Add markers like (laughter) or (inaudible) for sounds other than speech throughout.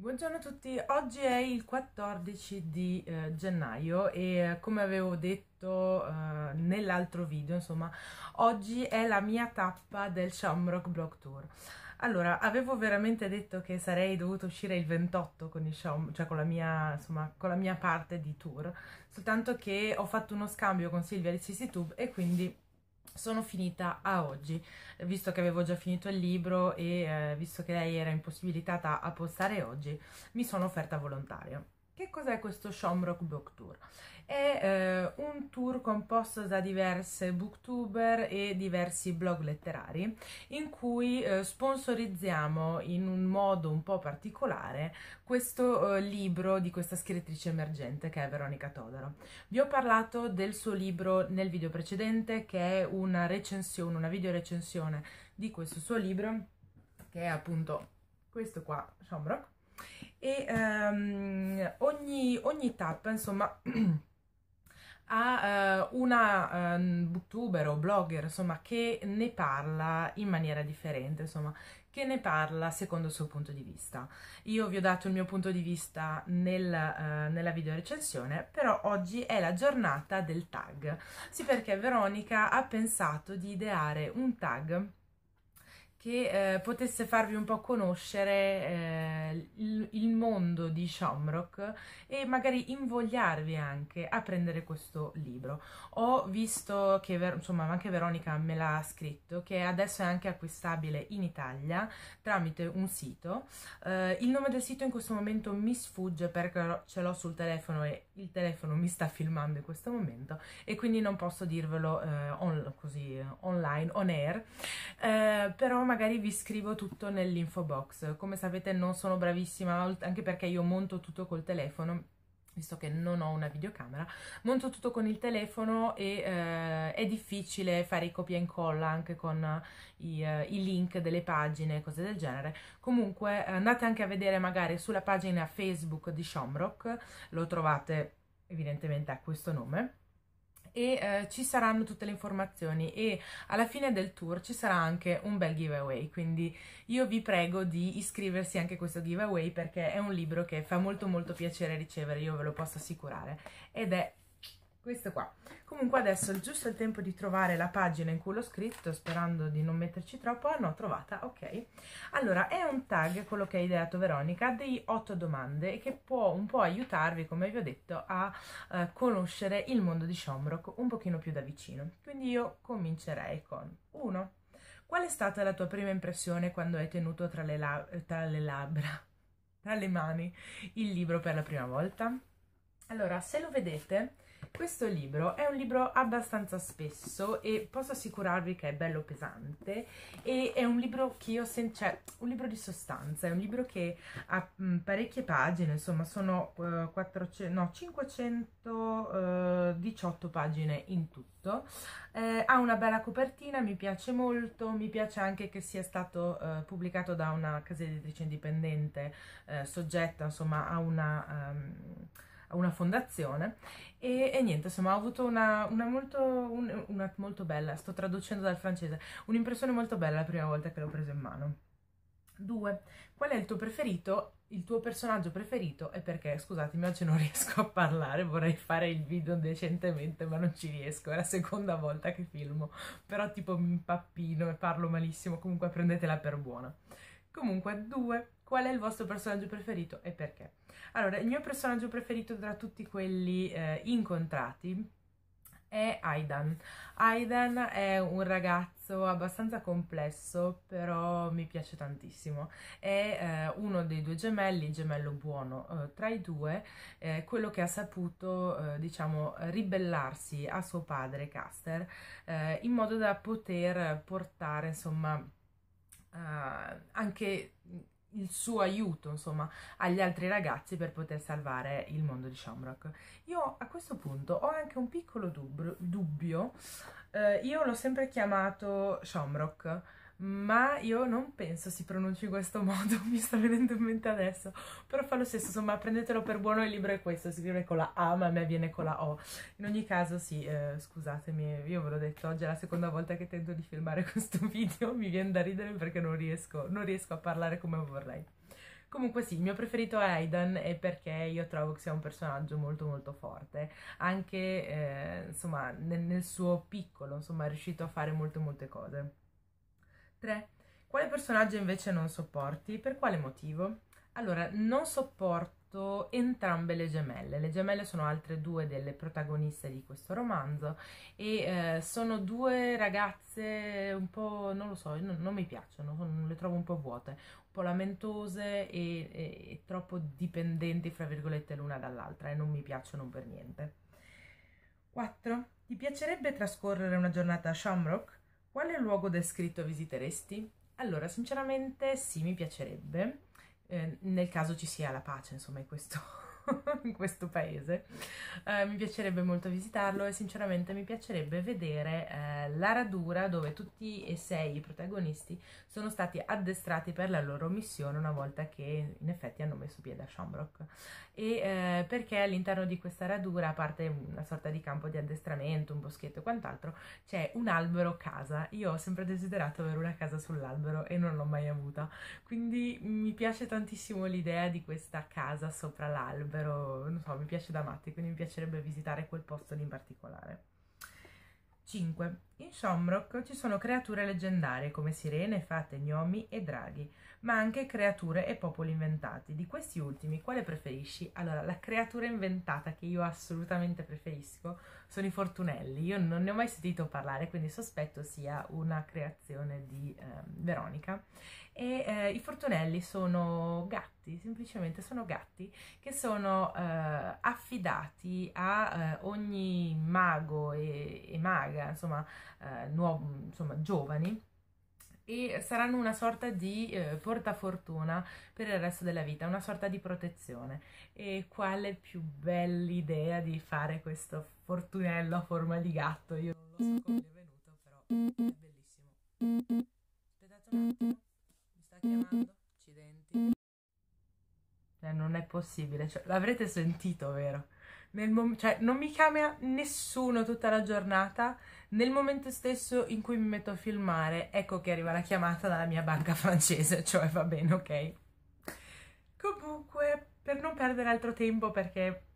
Buongiorno a tutti, oggi è il 14 di eh, gennaio e eh, come avevo detto eh, nell'altro video, insomma, oggi è la mia tappa del Shamrock Block Tour. Allora, avevo veramente detto che sarei dovuto uscire il 28 con, il shom, cioè con, la mia, insomma, con la mia parte di tour, soltanto che ho fatto uno scambio con Silvia di CCTube e quindi sono finita a oggi, visto che avevo già finito il libro e eh, visto che lei era impossibilitata a postare oggi, mi sono offerta volontaria. Che cos'è questo Shamrock Book Tour? È eh, un tour composto da diverse booktuber e diversi blog letterari in cui eh, sponsorizziamo in un modo un po' particolare questo eh, libro di questa scrittrice emergente che è Veronica Todaro. Vi ho parlato del suo libro nel video precedente che è una recensione, una video recensione di questo suo libro che è appunto questo qua, Shamrock e ehm, ogni, ogni tap, insomma... (clears throat) a uh, eh, una uh, ehm, booktuber o blogger, insomma, che ne parla in maniera differente, insomma, che ne parla secondo il suo punto di vista. Io vi ho dato il mio punto di vista nel, uh, nella video recensione, però oggi è la giornata del tag. Sì, perché Veronica ha pensato di ideare un tag che eh, potesse farvi un po' conoscere eh, il, il, mondo di Shamrock e magari invogliarvi anche a prendere questo libro. Ho visto che, insomma, anche Veronica me l'ha scritto, che adesso è anche acquistabile in Italia tramite un sito. Eh, il nome del sito in questo momento mi sfugge perché ce l'ho sul telefono e il telefono mi sta filmando in questo momento e quindi non posso dirvelo eh, on, così eh, online, on air, eh, però magari vi scrivo tutto nell'info box. Come sapete non sono bravissima, anche perché io monto tutto col telefono visto che non ho una videocamera, monto tutto con il telefono e eh, è difficile fare i copia e incolla anche con i, eh, i, link delle pagine, e cose del genere. Comunque andate anche a vedere magari sulla pagina Facebook di Shomrock, lo trovate evidentemente a questo nome e eh, ci saranno tutte le informazioni e alla fine del tour ci sarà anche un bel giveaway quindi io vi prego di iscriversi anche a questo giveaway perché è un libro che fa molto molto piacere ricevere io ve lo posso assicurare ed è questo qua comunque adesso è giusto il tempo di trovare la pagina in cui l'ho scritto sperando di non metterci troppo ah no trovata ok allora è un tag quello che ha ideato Veronica di otto domande che può un po' aiutarvi come vi ho detto a eh, conoscere il mondo di Shomrock un pochino più da vicino quindi io comincerei con 1 qual è stata la tua prima impressione quando hai tenuto tra le, lab tra le labbra tra le mani il libro per la prima volta allora se lo vedete questo libro è un libro abbastanza spesso e posso assicurarvi che è bello pesante e è un libro che io sen- cioè un libro di sostanza, è un libro che ha mh, mm, parecchie pagine, insomma sono uh, eh, 400, no, 518 eh, pagine in tutto. Eh, ha una bella copertina, mi piace molto, mi piace anche che sia stato uh, pubblicato da una casa editrice indipendente uh, soggetta insomma a una... Um, una fondazione e, e niente, insomma ho avuto una, una molto, un, una molto bella, sto traducendo dal francese, un'impressione molto bella la prima volta che l'ho preso in mano. 2. Qual è il tuo preferito? Il tuo personaggio preferito e perché? Scusatemi, oggi non (laughs) riesco a parlare, vorrei fare il video decentemente, ma non ci riesco, è la seconda volta che filmo, però tipo mi impappino e parlo malissimo, comunque prendetela per buona. Comunque, due, qual è il vostro personaggio preferito e perché? Allora, il mio personaggio preferito tra tutti quelli eh, incontrati è Aidan. Aidan è un ragazzo abbastanza complesso, però mi piace tantissimo. È eh, uno dei due gemelli, il gemello buono eh, tra i due, eh, quello che ha saputo, eh, diciamo, ribellarsi a suo padre Caster eh, in modo da poter portare, insomma, eh, anche il suo aiuto, insomma, agli altri ragazzi per poter salvare il mondo di Shamrock. Io a questo punto ho anche un piccolo dubbio, dubbio. Eh, io l'ho sempre chiamato Shamrock, ma io non penso si pronunci in questo (laughs) modo, mi sta venendo in mente adesso, però fa lo stesso, insomma prendetelo per buono, il libro è questo, si scrive con la A ma a me viene con la O. In ogni caso sì, eh, scusatemi, io ve l'ho detto, oggi è la seconda volta che tento di filmare (laughs) questo video, mi viene da ridere perché non riesco, non riesco a parlare come vorrei. Comunque sì, il mio preferito è Aidan e perché io trovo che sia un personaggio molto molto forte, anche eh, insomma nel, nel suo piccolo, insomma è riuscito a fare molte molte cose. 3. Quale personaggio invece non sopporti? Per quale motivo? Allora, non sopporto entrambe le gemelle. Le gemelle sono altre due delle protagoniste di questo romanzo e eh, sono due ragazze un po', non lo so, non, non mi piacciono, non le trovo un po' vuote, un po' lamentose e, e, e troppo dipendenti, fra virgolette, l'una dall'altra e non mi piacciono per niente. 4. Ti piacerebbe trascorrere una giornata a Shamrock? Quale luogo descritto visiteresti? Allora, sinceramente sì, mi piacerebbe, eh, nel caso ci sia la pace, insomma, in questo (laughs) in questo paese. Eh, mi piacerebbe molto visitarlo e sinceramente mi piacerebbe vedere eh, la radura dove tutti e sei i protagonisti sono stati addestrati per la loro missione una volta che in effetti hanno messo piede a Shamrock. E eh, perché all'interno di questa radura, a parte una sorta di campo di addestramento, un boschetto e quant'altro, c'è un albero casa. Io ho sempre desiderato avere una casa sull'albero e non l'ho mai avuta. Quindi mi piace tantissimo l'idea di questa casa sopra l'albero davvero, non so, mi piace da matti, quindi mi piacerebbe visitare quel posto lì in particolare. 5. In Shomrock ci sono creature leggendarie come sirene, fate, gnomi e draghi, ma anche creature e popoli inventati. Di questi ultimi, quale preferisci? Allora, la creatura inventata che io assolutamente preferisco sono i fortunelli. Io non ne ho mai sentito parlare, quindi sospetto sia una creazione di eh, Veronica. E eh, i fortunelli sono gatti, semplicemente sono gatti che sono eh, affidati a eh, ogni mago e, e maga, insomma, eh, nuovi, insomma, giovani e saranno una sorta di eh, portafortuna per il resto della vita, una sorta di protezione. E quale più bella idea di fare questo fortunello a forma di gatto? Io non lo so come è venuto, però è bellissimo. Aspettate un attimo, mi sta chiamando, accidenti. Eh, non è possibile, cioè, l'avrete sentito, vero? Nel mom- cioè, non mi chiama nessuno tutta la giornata nel momento stesso in cui mi metto a filmare, ecco che arriva la chiamata dalla mia banca francese, (laughs) cioè va bene, ok? Comunque, per non perdere altro tempo, perché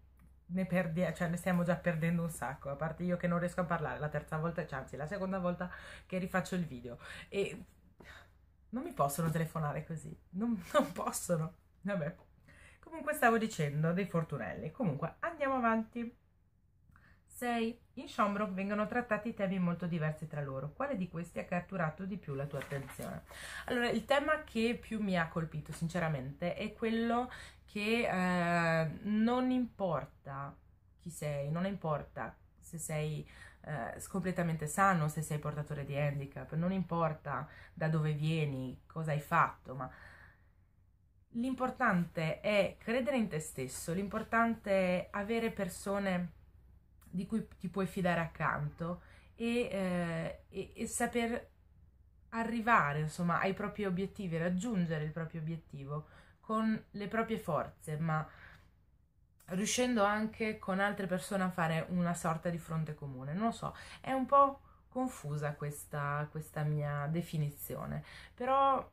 ne, perdi- eh, cioè, ne stiamo già perdendo un sacco, a parte io che non riesco a parlare la terza volta, cioè, anzi la seconda volta che rifaccio il video. E non mi possono telefonare così, non, (laughs) non possono. Vabbè. Comunque stavo dicendo dei fortunelli. Comunque andiamo avanti. 6. In Shomrock vengono trattati temi molto diversi tra loro. Quale di questi ha catturato di più la tua attenzione? Allora, il tema che più mi ha colpito, sinceramente, è quello che eh, non importa chi sei, non importa se sei eh, completamente sano, se sei portatore di handicap, non importa da dove vieni, cosa hai fatto, ma l'importante è credere in te stesso, l'importante è avere persone di cui ti puoi fidare accanto e, eh, e, e saper arrivare insomma ai propri obiettivi, raggiungere il proprio obiettivo con le proprie forze, ma riuscendo anche con altre persone a fare una sorta di fronte comune. Non lo so, è un po' confusa questa, questa mia definizione, però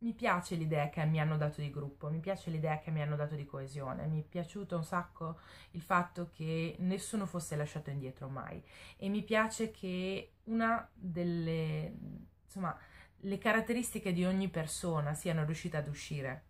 mi piace l'idea che mi hanno dato di gruppo, mi piace l'idea che mi hanno dato di coesione, mi è piaciuto un sacco il fatto che nessuno fosse lasciato indietro mai e mi piace che una delle, insomma, le caratteristiche di ogni persona siano riuscite ad uscire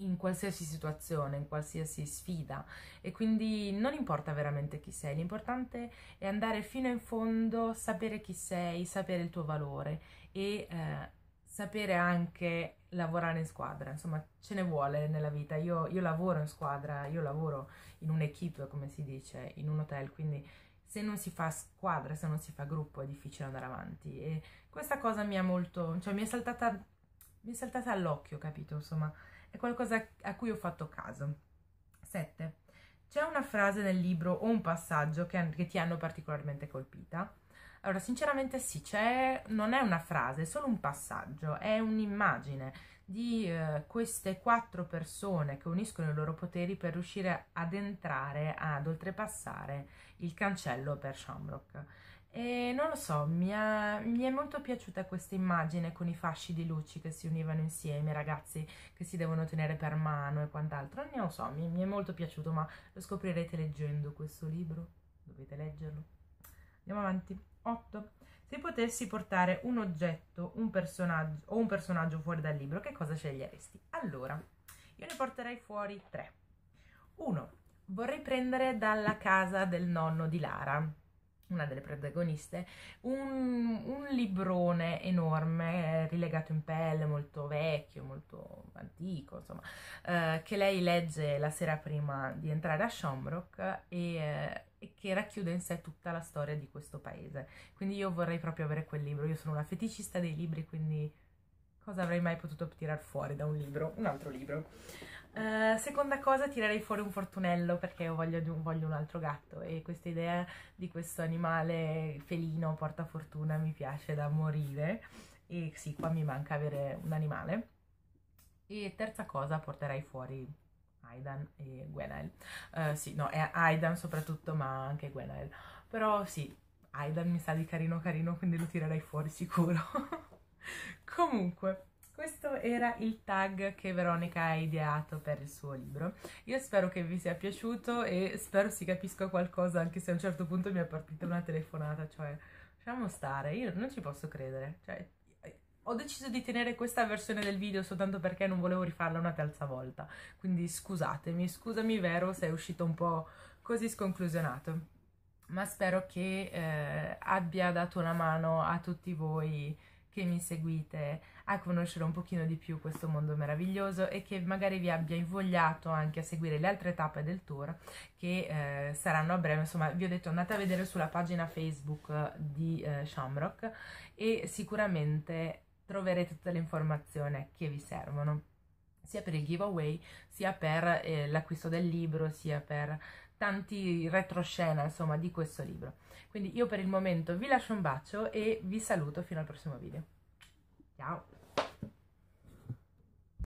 in qualsiasi situazione, in qualsiasi sfida e quindi non importa veramente chi sei, l'importante è andare fino in fondo, sapere chi sei, sapere il tuo valore e eh, sapere anche lavorare in squadra, insomma ce ne vuole nella vita, io, io lavoro in squadra, io lavoro in un'equipe come si dice, in un hotel, quindi se non si fa squadra, se non si fa gruppo è difficile andare avanti e questa cosa mi ha molto, cioè mi è saltata, mi è saltata all'occhio, capito, insomma è qualcosa a cui ho fatto caso. 7. C'è una frase nel libro o un passaggio che, che ti hanno particolarmente colpita? Allora, sinceramente sì, c'è, non è una frase, è solo un passaggio, è un'immagine di eh, queste quattro persone che uniscono i loro poteri per riuscire ad entrare, ad oltrepassare il cancello per Shamrock. E non lo so, mi, ha, mi è molto piaciuta questa immagine con i fasci di luci che si univano insieme, i ragazzi che si devono tenere per mano e quant'altro. Non lo so, mi, mi è molto piaciuto, ma lo scoprirete leggendo questo libro, dovete leggerlo. Andiamo avanti. 8. Se potessi portare un oggetto, un personaggio o un personaggio fuori dal libro, che cosa sceglieresti? Allora, io ne porterei fuori 3 1. Vorrei prendere dalla casa del nonno di Lara, una delle protagoniste, un, un, librone enorme, eh, rilegato in pelle, molto vecchio, molto antico, insomma, eh, che lei legge la sera prima di entrare a Shamrock e eh, che racchiude in sé tutta la storia di questo paese. Quindi io vorrei proprio avere quel libro. Io sono una feticista dei libri, quindi cosa avrei mai potuto tirare fuori da un libro? Un altro libro. Uh, seconda cosa, tirerei fuori un fortunello perché io voglio, voglio un altro gatto e questa idea di questo animale felino porta fortuna mi piace da morire. E sì, qua mi manca avere un animale. E terza cosa, porterei fuori Aidan e Gwenael. Uh, sì, no, è Aidan soprattutto, ma anche Gwenael. Però sì, Aidan mi sa di carino carino, quindi lo tirerei fuori sicuro. (laughs) Comunque, questo era il tag che Veronica ha ideato per il suo libro. Io spero che vi sia piaciuto e spero si capisca qualcosa, anche se a un certo punto mi è partita una telefonata, cioè... Lasciamo stare, io non ci posso credere, cioè ho deciso di tenere questa versione del video soltanto perché non volevo rifarla una terza volta, quindi scusatemi, scusami Vero se è uscito un po' così sconclusionato, ma spero che eh, abbia dato una mano a tutti voi che mi seguite a conoscere un pochino di più questo mondo meraviglioso e che magari vi abbia invogliato anche a seguire le altre tappe del tour che eh, saranno a breve insomma vi ho detto andate a vedere sulla pagina facebook di eh, Shamrock e sicuramente troverete tutte le informazioni che vi servono sia per il giveaway, sia per eh, l'acquisto del libro, sia per tanti retroscena, insomma, di questo libro. Quindi io per il momento vi lascio un bacio e vi saluto fino al prossimo video. Ciao!